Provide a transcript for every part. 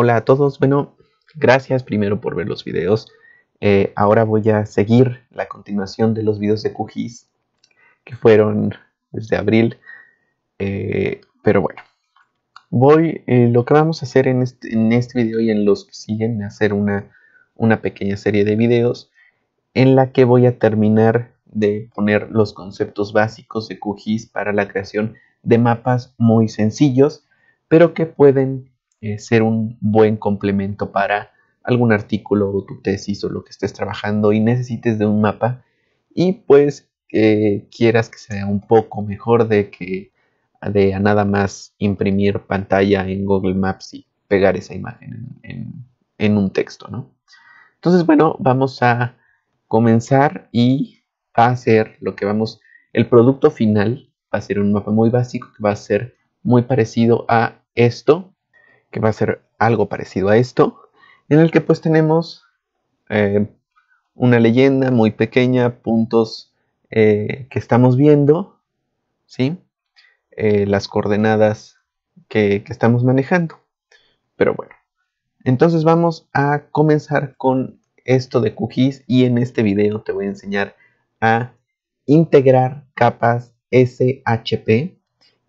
Hola a todos, bueno, gracias primero por ver los videos. Eh, ahora voy a seguir la continuación de los videos de QGIS que fueron desde abril. Eh, pero bueno, voy, eh, lo que vamos a hacer este, en este, video y en los que siguen, hacer una, una pequeña serie de videos en la que voy a terminar de poner los conceptos básicos de QGIS para la creación de mapas muy sencillos, pero que pueden eh, ser un buen complemento para algún artículo o tu tesis o lo que estés trabajando y necesites de un mapa y pues que quieras que sea un poco mejor de que de a nada más imprimir pantalla en Google Maps y pegar esa imagen en, un texto, ¿no? Entonces, bueno, vamos a comenzar y a hacer lo que vamos, el producto final va a ser un mapa muy básico que va a ser muy parecido a esto, que va a ser algo parecido a esto, en el que pues tenemos eh, una leyenda muy pequeña, puntos eh, que estamos viendo, ¿sí? Eh, las coordenadas que, que estamos manejando. Pero bueno, entonces vamos a comenzar con esto de QGIS y en este video te voy a enseñar a integrar capas SHP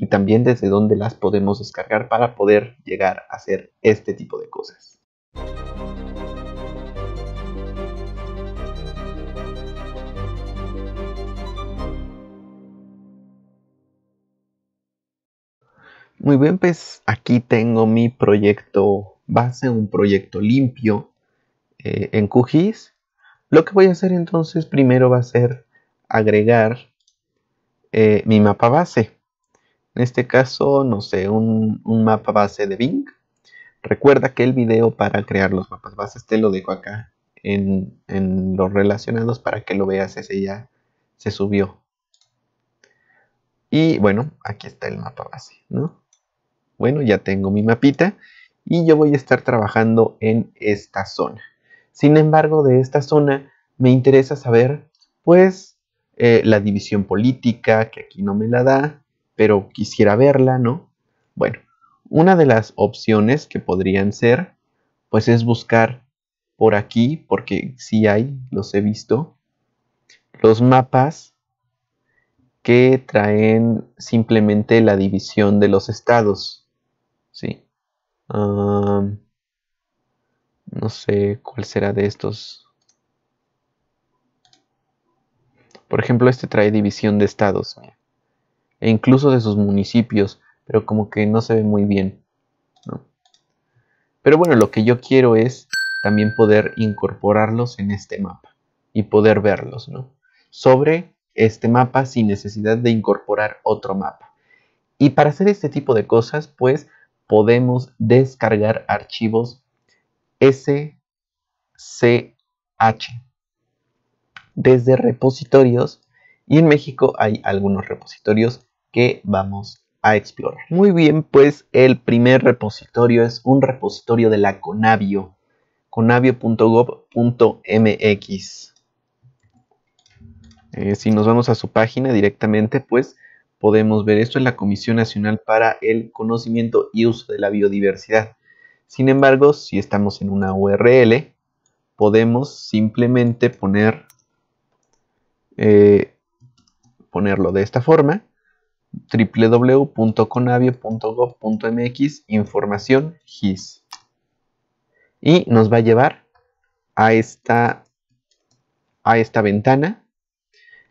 y también desde dónde las podemos descargar para poder llegar a hacer este tipo de cosas. Muy bien, pues aquí tengo mi proyecto base, un proyecto limpio eh, en QGIS. Lo que voy a hacer entonces primero va a ser agregar eh, mi mapa base. En este caso, no sé, un, mapa base de Bing. Recuerda que el video para crear los mapas bases te lo dejo acá en, los relacionados para que lo veas, ese ya se subió. Y bueno, aquí está el mapa base, ¿no? Bueno, ya tengo mi mapita y yo voy a estar trabajando en esta zona. Sin embargo, de esta zona me interesa saber, pues, eh, la división política, que aquí no me la da, pero quisiera verla, ¿no? Bueno, una de las opciones que podrían ser, pues es buscar por aquí, porque sí hay, los he visto, los mapas que traen simplemente la división de los estados, ¿sí? no sé cuál será de estos. Por ejemplo, este trae división de estados. Mira e incluso de sus municipios, pero como que no se ve muy bien. Pero bueno, lo que yo quiero es también poder incorporarlos en este mapa y poder verlos, ¿no? Sobre este mapa sin necesidad de incorporar otro mapa. Y para hacer este tipo de cosas, pues podemos descargar archivos SCH desde repositorios y en México hay algunos repositorios que vamos a explorar. Muy bien, pues el primer repositorio es un repositorio de la Conavio, conavio.gov.mx. Eh, si nos vamos a su página directamente, pues podemos ver esto en la Comisión Nacional para el Conocimiento y Uso de la Biodiversidad. Sin embargo, si estamos en una URL, podemos simplemente poner eh, ponerlo de esta forma www.conavio.gov.mx información GIS. Y nos va a llevar a esta, a esta ventana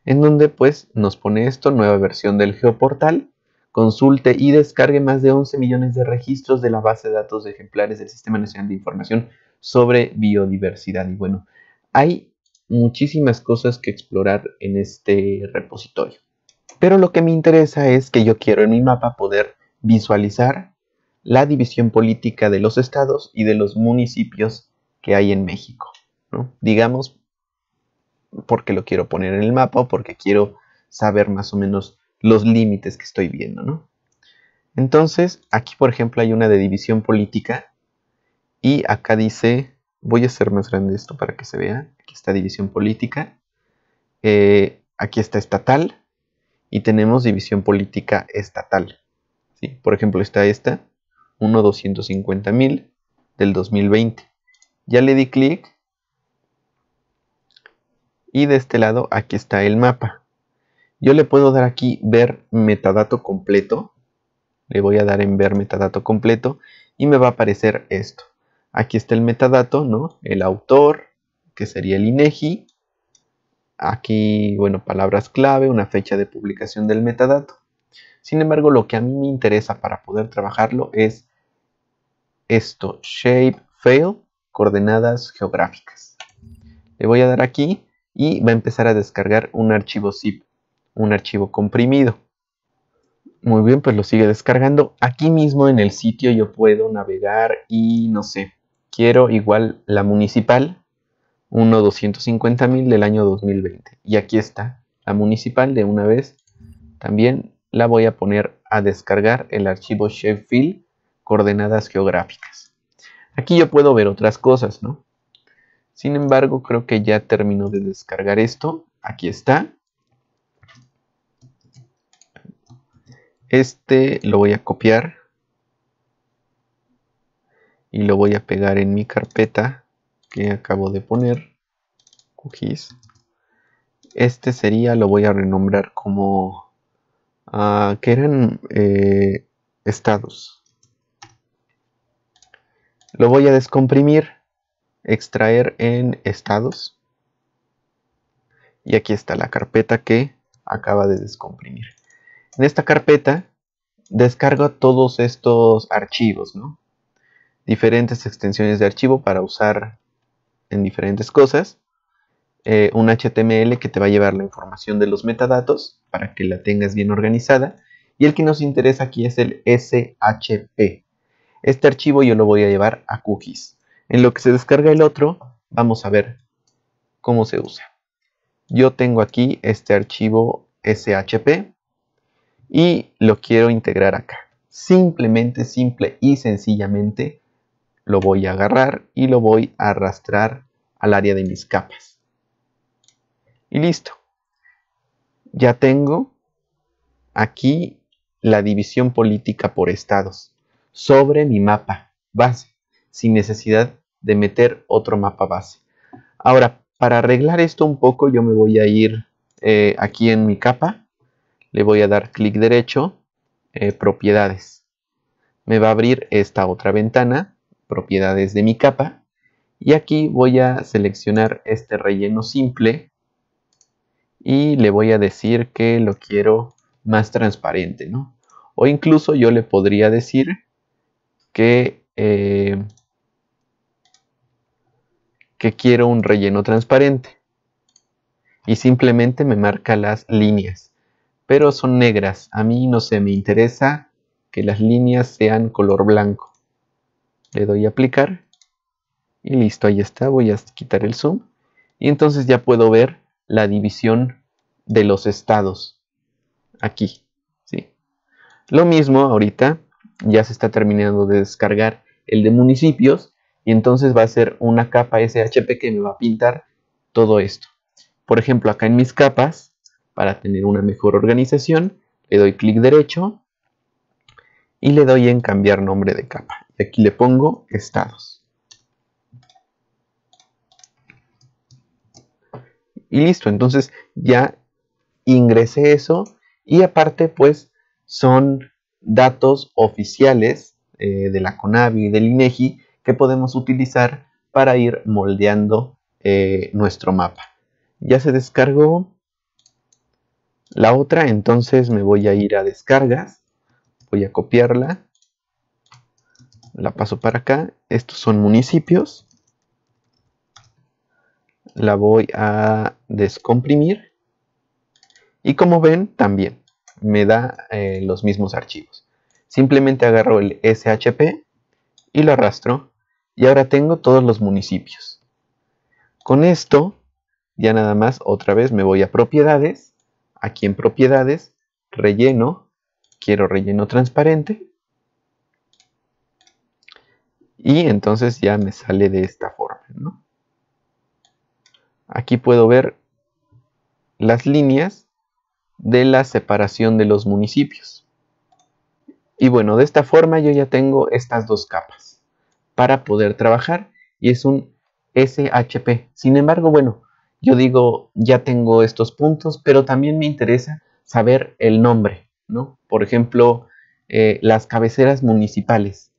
en donde pues nos pone esto, nueva versión del geoportal, consulte y descargue más de 11 millones de registros de la base de datos de ejemplares del Sistema Nacional de Información sobre Biodiversidad. Y bueno, hay muchísimas cosas que explorar en este repositorio. Pero lo que me interesa es que yo quiero en mi mapa poder visualizar la división política de los estados y de los municipios que hay en México. ¿no? Digamos, porque lo quiero poner en el mapa o porque quiero saber más o menos los límites que estoy viendo. Entonces, aquí por ejemplo hay una de división política y acá dice, voy a hacer más grande esto para que se vea, aquí está división política, eh, aquí está estatal, y tenemos división política estatal. ¿sí? Por ejemplo, está esta, 1.250.000 del 2020. Ya le di clic y de este lado aquí está el mapa. Yo le puedo dar aquí ver metadato completo. Le voy a dar en ver metadato completo y me va a aparecer esto. Aquí está el metadato, ¿no? El autor, que sería el INEGI, Aquí, bueno, palabras clave, una fecha de publicación del metadato. Sin embargo, lo que a mí me interesa para poder trabajarlo es esto, shape fail, coordenadas geográficas. Le voy a dar aquí y va a empezar a descargar un archivo zip, un archivo comprimido. Muy bien, pues lo sigue descargando. Aquí mismo en el sitio yo puedo navegar y no sé, quiero igual la municipal, 1.250.000 del año 2020. Y aquí está, la municipal de una vez. También la voy a poner a descargar el archivo Sheffield coordenadas geográficas. Aquí yo puedo ver otras cosas, ¿no? Sin embargo, creo que ya termino de descargar esto. Aquí está. Este lo voy a copiar y lo voy a pegar en mi carpeta acabo de poner, cookies, este sería, lo voy a renombrar como, ah, que eran eh, estados. Lo voy a descomprimir, extraer en estados. Y aquí está la carpeta que acaba de descomprimir. En esta carpeta descargo todos estos archivos, Diferentes extensiones de archivo para usar en diferentes cosas. Eh, un HTML que te va a llevar la información de los metadatos para que la tengas bien organizada. Y el que nos interesa aquí es el SHP. Este archivo yo lo voy a llevar a cookies. En lo que se descarga el otro, vamos a ver cómo se usa. Yo tengo aquí este archivo SHP y lo quiero integrar acá. Simplemente, simple y sencillamente lo voy a agarrar y lo voy a arrastrar al área de mis capas. Y listo. Ya tengo aquí la división política por estados sobre mi mapa base, sin necesidad de meter otro mapa base. Ahora, para arreglar esto un poco, yo me voy a ir eh, aquí en mi capa, le voy a dar clic derecho, eh, propiedades. Me va a abrir esta otra ventana propiedades de mi capa. Y aquí voy a seleccionar este relleno simple y le voy a decir que lo quiero más transparente, O incluso yo le podría decir que, eh, que quiero un relleno transparente. Y simplemente me marca las líneas. Pero son negras. A mí no se me interesa que las líneas sean color blanco le doy a aplicar y listo, ahí está, voy a quitar el zoom y entonces ya puedo ver la división de los estados aquí, ¿sí? Lo mismo ahorita, ya se está terminando de descargar el de municipios y entonces va a ser una capa SHP que me va a pintar todo esto. Por ejemplo, acá en mis capas, para tener una mejor organización, le doy clic derecho y le doy en cambiar nombre de capa aquí le pongo estados. Y listo, entonces ya ingresé eso y aparte pues son datos oficiales eh, de la CONAVI y del INEGI que podemos utilizar para ir moldeando eh, nuestro mapa. Ya se descargó la otra, entonces me voy a ir a descargas, voy a copiarla la paso para acá, estos son municipios, la voy a descomprimir y como ven también me da eh, los mismos archivos. Simplemente agarro el SHP y lo arrastro y ahora tengo todos los municipios. Con esto ya nada más otra vez me voy a propiedades, aquí en propiedades, relleno, quiero relleno transparente y entonces ya me sale de esta forma, ¿no? Aquí puedo ver las líneas de la separación de los municipios. Y bueno, de esta forma yo ya tengo estas dos capas para poder trabajar y es un SHP. Sin embargo, bueno, yo digo, ya tengo estos puntos, pero también me interesa saber el nombre, ¿no? Por ejemplo, eh, las cabeceras municipales.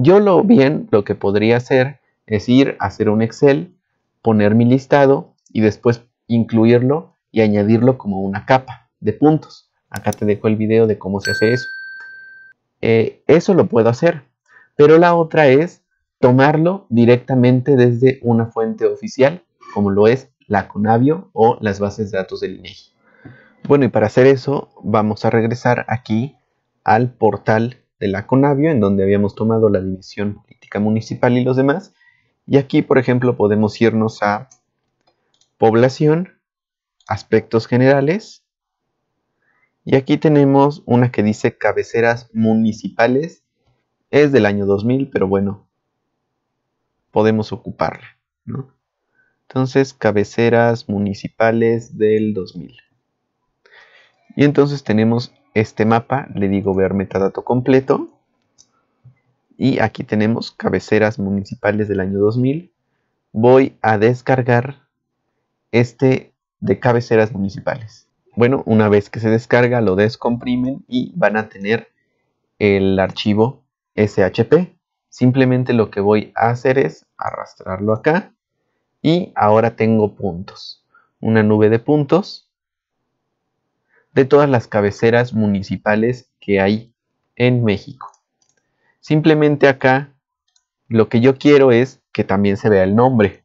Yo lo bien lo que podría hacer es ir a hacer un Excel, poner mi listado y después incluirlo y añadirlo como una capa de puntos. Acá te dejo el video de cómo se hace eso. Eh, eso lo puedo hacer, pero la otra es tomarlo directamente desde una fuente oficial, como lo es la Conavio o las bases de datos del INEGI. E bueno, y para hacer eso vamos a regresar aquí al portal de la Conavio, en donde habíamos tomado la división política municipal y los demás. Y aquí, por ejemplo, podemos irnos a población, aspectos generales. Y aquí tenemos una que dice cabeceras municipales. Es del año 2000, pero bueno, podemos ocuparla. Entonces, cabeceras municipales del 2000. Y entonces tenemos este mapa, le digo ver metadato completo. Y aquí tenemos cabeceras municipales del año 2000. Voy a descargar este de cabeceras municipales. Bueno, una vez que se descarga, lo descomprimen y van a tener el archivo SHP. Simplemente lo que voy a hacer es arrastrarlo acá y ahora tengo puntos. Una nube de puntos de todas las cabeceras municipales que hay en México. Simplemente acá lo que yo quiero es que también se vea el nombre.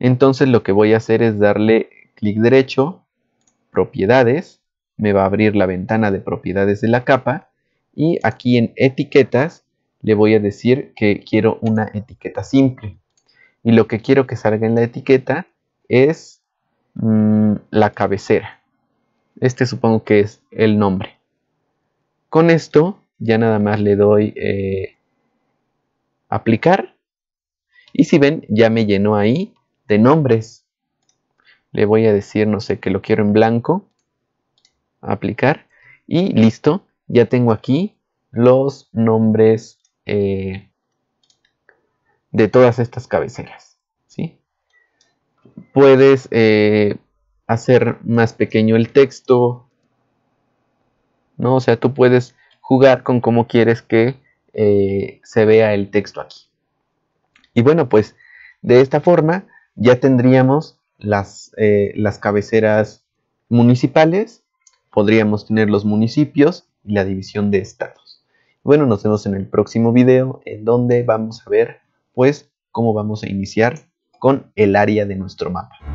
Entonces lo que voy a hacer es darle clic derecho, propiedades, me va a abrir la ventana de propiedades de la capa y aquí en etiquetas le voy a decir que quiero una etiqueta simple. Y lo que quiero que salga en la etiqueta es mm, la cabecera. Este supongo que es el nombre. Con esto ya nada más le doy eh, aplicar. Y si ven, ya me llenó ahí de nombres. Le voy a decir, no sé, que lo quiero en blanco. Aplicar. Y listo, ya tengo aquí los nombres eh, de todas estas cabeceras. ¿sí? Puedes eh, hacer más pequeño el texto, ¿no? O sea, tú puedes jugar con cómo quieres que eh, se vea el texto aquí. Y bueno, pues de esta forma ya tendríamos las, eh, las cabeceras municipales, podríamos tener los municipios y la división de estados. Bueno, nos vemos en el próximo video en donde vamos a ver pues cómo vamos a iniciar con el área de nuestro mapa.